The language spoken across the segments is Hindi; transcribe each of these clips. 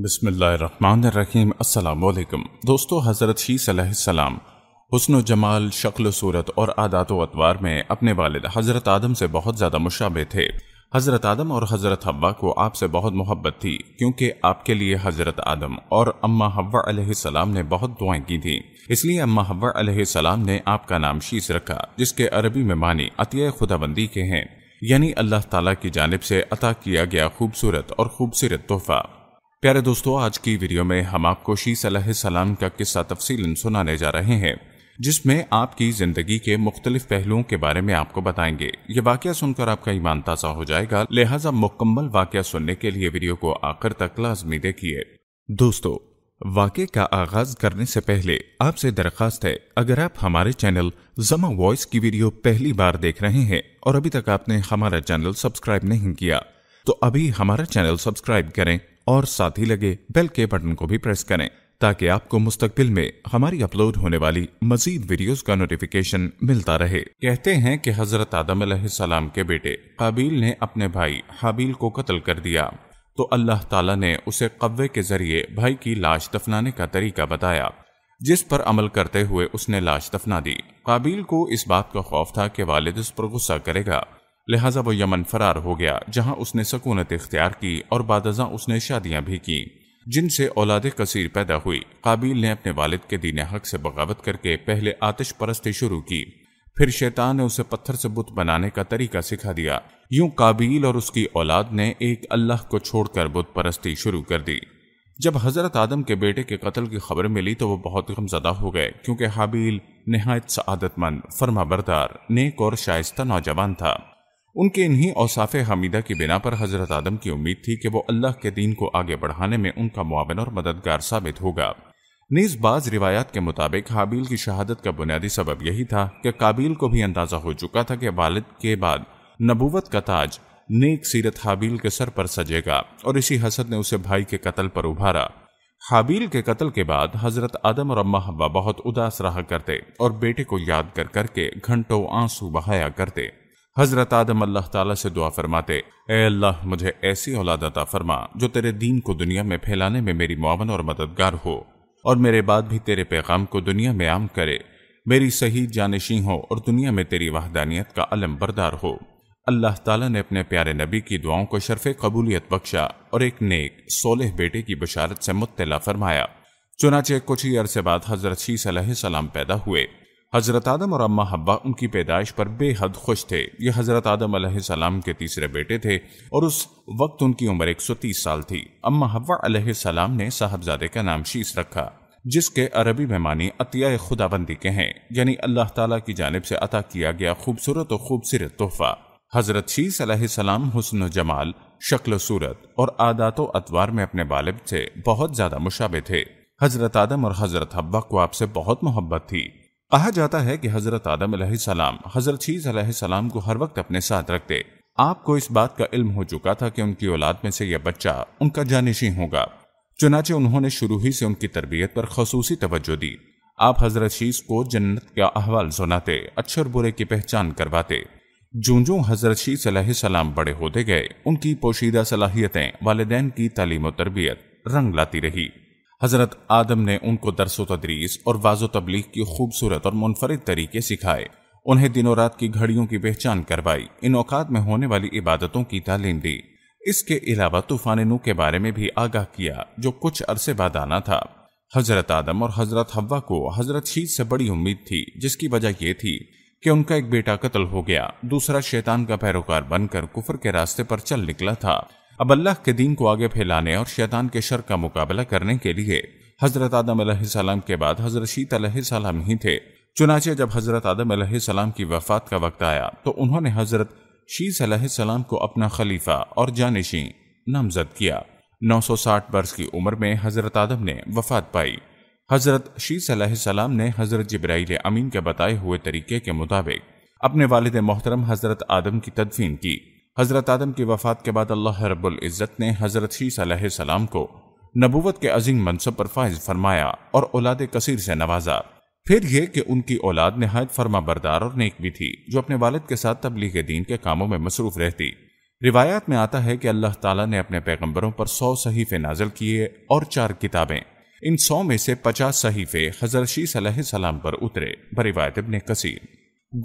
बसमीम अल्लाम दोस्तों हज़रत शीसम हसन जमाल शक्ल सूरत और आदात अतवार में अपने वालिद हज़रत आदम से बहुत ज़्यादा मुशाबे थे हज़रत आदम और हज़रत हब्बा को आपसे बहुत मोहब्बत थी क्योंकि आपके लिए हज़रत आदम और अम्मा हवा ने बहुत दुआएं की थी इसलिए अम्मा हवा ने आपका नाम शीस रखा जिसके अरबी में मानी अतिय खुदाबंदी के हैं यानी अल्लाह ताला की जानब से अता किया गया खूबसूरत और खूबसूरत तोहफ़ा प्यारे दोस्तों आज की वीडियो में हम आपको शीश सलाम का किस्सा तफसी सुनाने जा रहे हैं जिसमें आपकी जिंदगी के मुख्तलिफ पहलुओं के बारे में आपको बताएंगे ये वाक्य सुनकर आपका ईमान ताजा हो जाएगा लिहाजा मुकम्मल वाक्य सुनने के लिए वीडियो को आखिर तक लाजमी देखिए दोस्तों वाक्य का आगाज करने से पहले आपसे दरखास्त है अगर आप हमारे चैनल जमा वॉइस की वीडियो पहली बार देख रहे हैं और अभी तक आपने हमारा चैनल सब्सक्राइब नहीं किया तो अभी हमारा चैनल सब्सक्राइब करें और साथ ही लगे बेल के बटन को भी प्रेस करें ताकि आपको मुस्तकबिल में हमारी अपलोड होने वाली मजीद वीडियोस का नोटिफिकेशन मिलता रहे कहते हैं कि हजरत आदम सलाम के बेटे काबिल ने अपने भाई हाबील को कत्ल कर दिया तो अल्लाह ताला ने उसे कब्बे के जरिए भाई की लाश दफनाने का तरीका बताया जिस पर अमल करते हुए उसने लाश दफना दी काबिल को इस बात का खौफ था कि वालिद उस पर गुस्सा करेगा लिहाजा वो यमन फरार हो गया जहां उसने सकूनत इख्तियार की और बादजा उसने शादियां भी की जिनसे औलाद कसीर पैदा हुई काबिल ने अपने वालिद के दीन हक से बगावत करके पहले आतिश परस्ती शुरू की फिर शैतान ने उसे पत्थर से बुत बनाने का तरीका सिखा दिया यूं काबिल और उसकी औलाद ने एक अल्लाह को छोड़कर बुत परस्ती शुरू कर दी जब हज़रत आदम के बेटे के कत्ल की खबर मिली तो वो बहुत गमजदा हो गए क्योंकि हाबील नहायत सआदतमंद फर्मा बरदार नेक और शायस्ता नौजवान था उनके इन्हीं औसाफ हमीदा की बिना पर हज़रत आदम की उम्मीद थी कि वो अल्लाह के दीन को आगे बढ़ाने में उनका मुआवन और मददगार साबित होगा नीज बाज रिवायात के मुताबिक हाबील की शहादत का बुनियादी सबब यही था कि काबिल को भी अंदाज़ा हो चुका था कि वालद के बाद नबूवत का ताज नेक सीरत हाबील के सर पर सजेगा और इसी हसद ने उसे भाई के कत्ल पर उभारा हाबील के कत्ल के बाद हजरत आदम और अम्मा हब्बा बहुत उदास रहा करते और बेटे को याद कर करके घंटों आंसू बहाया करते हज़रत आदम अल्लाह ताला से दुआ फरमाते ए अल्लाह मुझे ऐसी औलाद अता फरमा जो तेरे दीन को दुनिया में फैलाने में मेरी मावन और मददगार हो और मेरे बाद भी तेरे पैगाम को दुनिया में आम करे मेरी सही जानशी हो और दुनिया में तेरी वाहदानियत का अलम बरदार हो अल्लाह ताला ने अपने प्यारे नबी की दुआओं को शरफ कबूलियत बख्शा और एक नेक सोलह बेटे की बशारत से मुतला फरमाया चुनाचे कुछ ही अरसे बाद हजरत शीस सलाम पैदा हुए हज़रत आदम और अम्मा हब्बा उनकी पैदाइश पर बेहद खुश थे ये हज़रत आदम सलाम के तीसरे बेटे थे और उस वक्त उनकी उम्र 130 साल थी अम्मा हब्बा सलाम ने साहबजादे का नाम शीश रखा जिसके अरबी मेहमानी अतिया खुदाबंदी के हैं यानी अल्लाह ताला की जानब से अता किया गया खूबसूरत और खूबसूरत तोहफा हज़रत शीस सलाम हसन जमाल शक्ल सूरत और आदात अतवार में अपने बालिब से बहुत ज़्यादा मुशाबे थे हज़रत आदम और हज़रत हब्बा को आपसे बहुत मोहब्बत थी कहा जाता है कि हज़रत आदम सलाम हज़रत शीज सलाम को हर वक्त अपने साथ रखते आपको इस बात का इल्म हो चुका था कि उनकी औलाद में से यह बच्चा उनका जानशी होगा चुनाचे उन्होंने शुरू ही से उनकी तरबियत पर खसूसी तवज्जो दी आप हज़रत शीश को जन्नत का अहवाल सुनाते अच्छे और बुरे की पहचान करवाते जूं जो हज़रत शी सलाम बड़े होते गए उनकी पोशीदा सलाहियतें वालदेन की तालीम तरबियत रंग लाती रही हज़रत आदम ने उनको दरसो तदरीस और वाजो तबलीग की खूबसूरत और मुनफरद तरीके सिखाए उन्हें दिनों रात की घड़ियों की पहचान करवाई इन औकात में होने वाली इबादतों की तालीम दी इसके अलावा तूफान नू के बारे में भी आगाह किया जो कुछ अरसे बाद आना था हजरत आदम और हजरत हवा को हजरत शीत से बड़ी उम्मीद थी जिसकी वजह यह थी कि उनका एक बेटा कत्ल हो गया दूसरा शैतान का पैरोकार बनकर कुफर के रास्ते पर चल निकला था अब अल्लाह के दीन को आगे फैलाने और शैतान के शर का मुकाबला करने के लिए हजरत आदम सलाम के बाद हजरत शीत सलाम ही थे चुनाचे जब हजरत आदम सलाम की वफात का वक्त आया तो उन्होंने हजरत शीस सलाम को अपना खलीफा और जानशी नामजद किया 960 वर्ष की उम्र में हजरत आदम ने वफात पाई हजरत शीस सलाम ने हजरत जब्राइल अमीन के बताए हुए तरीके के मुताबिक अपने वालद मोहतरम हजरत आदम की तदफीन की हज़रत आदम की वफ़ात के बाद अल्लाह रबुल्ज़त ने हज़रत शीस सलाम को नबूवत के अजीम मनसब पर फायज फरमाया और औलाद कसीर से नवाजा फिर यह कि उनकी औलाद नहायत फर्मा बरदार और नेक भी थी जो अपने वालद के साथ तबलीग दीन के कामों में मसरूफ रहती रिवायात में आता है कि अल्लाह ताला ने अपने पैगंबरों पर सौ सहीफे नाजल किए और चार किताबें इन सौ में से पचास सहीफे हजरशी सलाम पर उतरे बरिवायत ने कसीर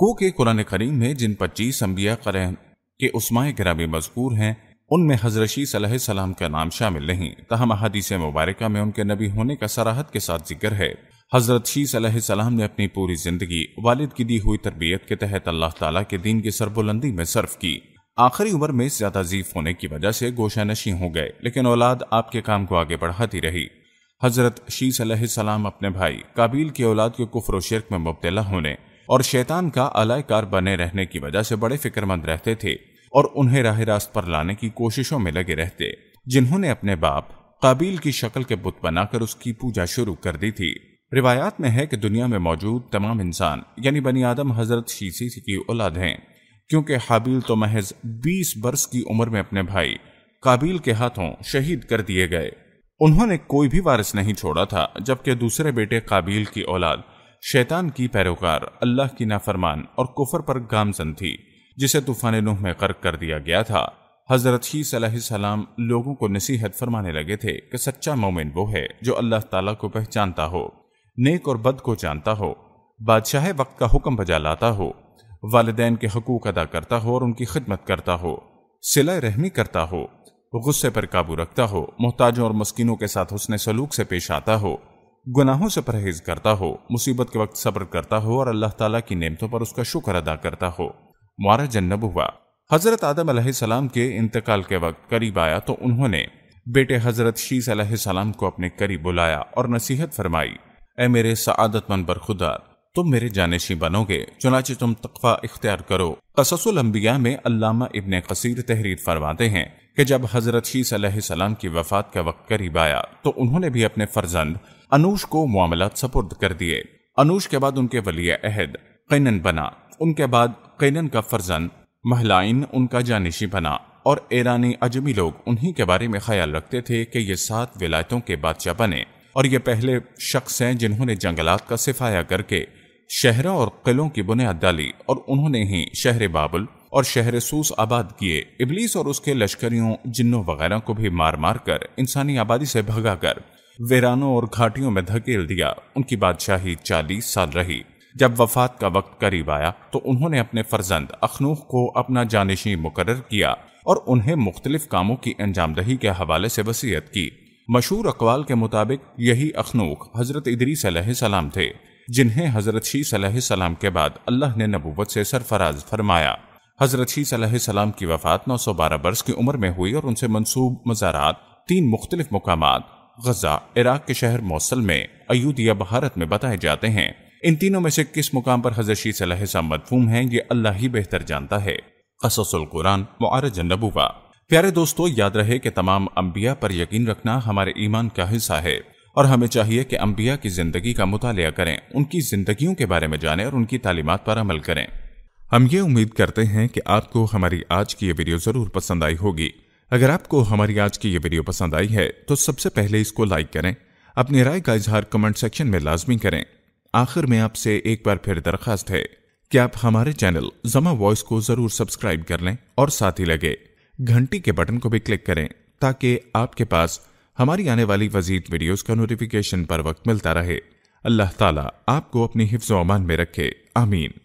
गो के कुरान करीम में जिन पच्चीस अम्बिया कि उस्मा ग्रामी मजकूर हैं उनमें हजरशी सलाम का नाम शामिल नहीं तहम अहादीस मुबारक में उनके नबी होने का सराहत के साथ जिक्र है हजरत शी सलाम ने अपनी पूरी जिंदगी वालिद की दी हुई तरबियत के तहत अल्लाह तला के दीन की सरबुलंदी में सर्फ की आखिरी उम्र में ज्यादा जीफ होने की वजह से गोशा नशी हो गए लेकिन औलाद आपके काम को आगे बढ़ाती रही हजरत शी सलाम अपने भाई काबिल की औलाद के कुफर शिरक में मुबतला होने और शैतान का अलायकार बने रहने की वजह से बड़े फिक्रमंद रहते थे और उन्हें राह रास्त पर लाने की कोशिशों में लगे रहते जिन्होंने अपने बाप काबिल की शक्ल के बुत बनाकर उसकी पूजा शुरू कर दी थी रिवायात में है कि दुनिया में मौजूद तमाम इंसान यानी बनी आदम हजरत शीशी की औलाद हैं क्योंकि हाबील तो महज 20 वर्ष की उम्र में अपने भाई काबिल के हाथों शहीद कर दिए गए उन्होंने कोई भी वारिस नहीं छोड़ा था जबकि दूसरे बेटे काबिल की औलाद शैतान की पैरोकार अल्लाह की नाफरमान और कुफर पर गामजन थी जिसे तूफान नूह में गर्क कर दिया गया था हज़रत ही सलाम लोगों को नसीहत फरमाने लगे थे कि सच्चा मोमिन वो है जो अल्लाह ताला को पहचानता हो नेक और बद को जानता हो बादशाह वक्त का हुक्म बजा लाता हो वालदेन के हकूक अदा करता हो और उनकी खिदमत करता हो सिला रहमी करता हो गुस्से पर काबू रखता हो मोहताजों और मस्किनों के साथ उसने सलूक से पेश आता हो गुनाहों से परहेज करता हो मुसीबत के वक्त सब्र करता हो और अल्लाह ताला की नेमतों पर उसका शुक्र अदा करता हो मारा जन्नब हुआ हज़रत आदम सलाम के इंतकाल के वक्त करीब आया तो उन्होंने बेटे हज़रत शीस सलाम को अपने करीब बुलाया और नसीहत फरमाई ए मेरे बर खुदा तुम मेरे जानशी बनोगे चुनाचे तुम तकवा इख्तियार करो कससुल में अल्लामा इबन कसीर तहरीर फरमाते हैं कि जब हज़रत शीस सलाम की वफात का वक्त करीब आया तो उन्होंने भी अपने फर्जंद अनूश को मामला सपुर्द कर दिए अनूश के बाद उनके वली अहद कैन बना उनके बाद कैनन का फर्जन महलाइन उनका जानशी बना और ईरानी अजमी लोग उन्हीं के बारे में ख्याल रखते थे कि ये सात विलायतों के बादशाह बने और ये पहले शख्स हैं जिन्होंने जंगलात का सिफाया करके शहरों और किलों की बुनियाद डाली और उन्होंने ही शहर बाबुल और शहर सूस आबाद किए इबलीस और उसके लश्करियों जिन्नों वगैरह को भी मार मार कर इंसानी आबादी से भगाकर वेरानों और घाटियों में धकेल दिया उनकी बादशाही चालीस साल रही जब वफात का वक्त करीब आया तो उन्होंने अपने फर्जंद अखनूह को अपना जानशी मुकर किया और उन्हें मुख्तलिफ कामों की अंजामदही के हवाले से वसीयत की मशहूर अकवाल के मुताबिक यही अखनूक हजरत इदरी सलाम थे जिन्हें हजरत शी सलाम के बाद अल्लाह ने नबूवत से सरफराज फरमाया हजरत शी सलाम की वफात नौ सौ बारह बरस की उम्र में हुई और उनसे मनसूब मज़ारात तीन मुख्तलिफ मकाम गजा इराक के शहर मौसल में अयोध्या भारत में बताए जाते हैं इन तीनों में से किस मुकाम पर हजर शी सलाह मदफूम है ये अल्लाह ही बेहतर जानता है कससुल कुरान प्यारे दोस्तों याद रहे कि तमाम अम्बिया पर यकीन रखना हमारे ईमान का हिस्सा है और हमें चाहिए कि अम्बिया की ज़िंदगी का मुताया करें उनकी ज़िंदगियों के बारे में जानें और उनकी तालीमत पर अमल करें हम ये उम्मीद करते हैं कि आपको हमारी आज की ये वीडियो ज़रूर पसंद आई होगी अगर आपको हमारी आज की ये वीडियो पसंद आई है तो सबसे पहले इसको लाइक करें अपनी राय का इजहार कमेंट सेक्शन में लाजमी करें आखिर में आपसे एक बार फिर दरखास्त है कि आप हमारे चैनल जमा वॉइस को जरूर सब्सक्राइब कर लें और साथ ही लगे घंटी के बटन को भी क्लिक करें ताकि आपके पास हमारी आने वाली वजीद वीडियोस का नोटिफिकेशन पर वक्त मिलता रहे अल्लाह ताला आपको अपनी हिफ्ज अमान में रखे आमीन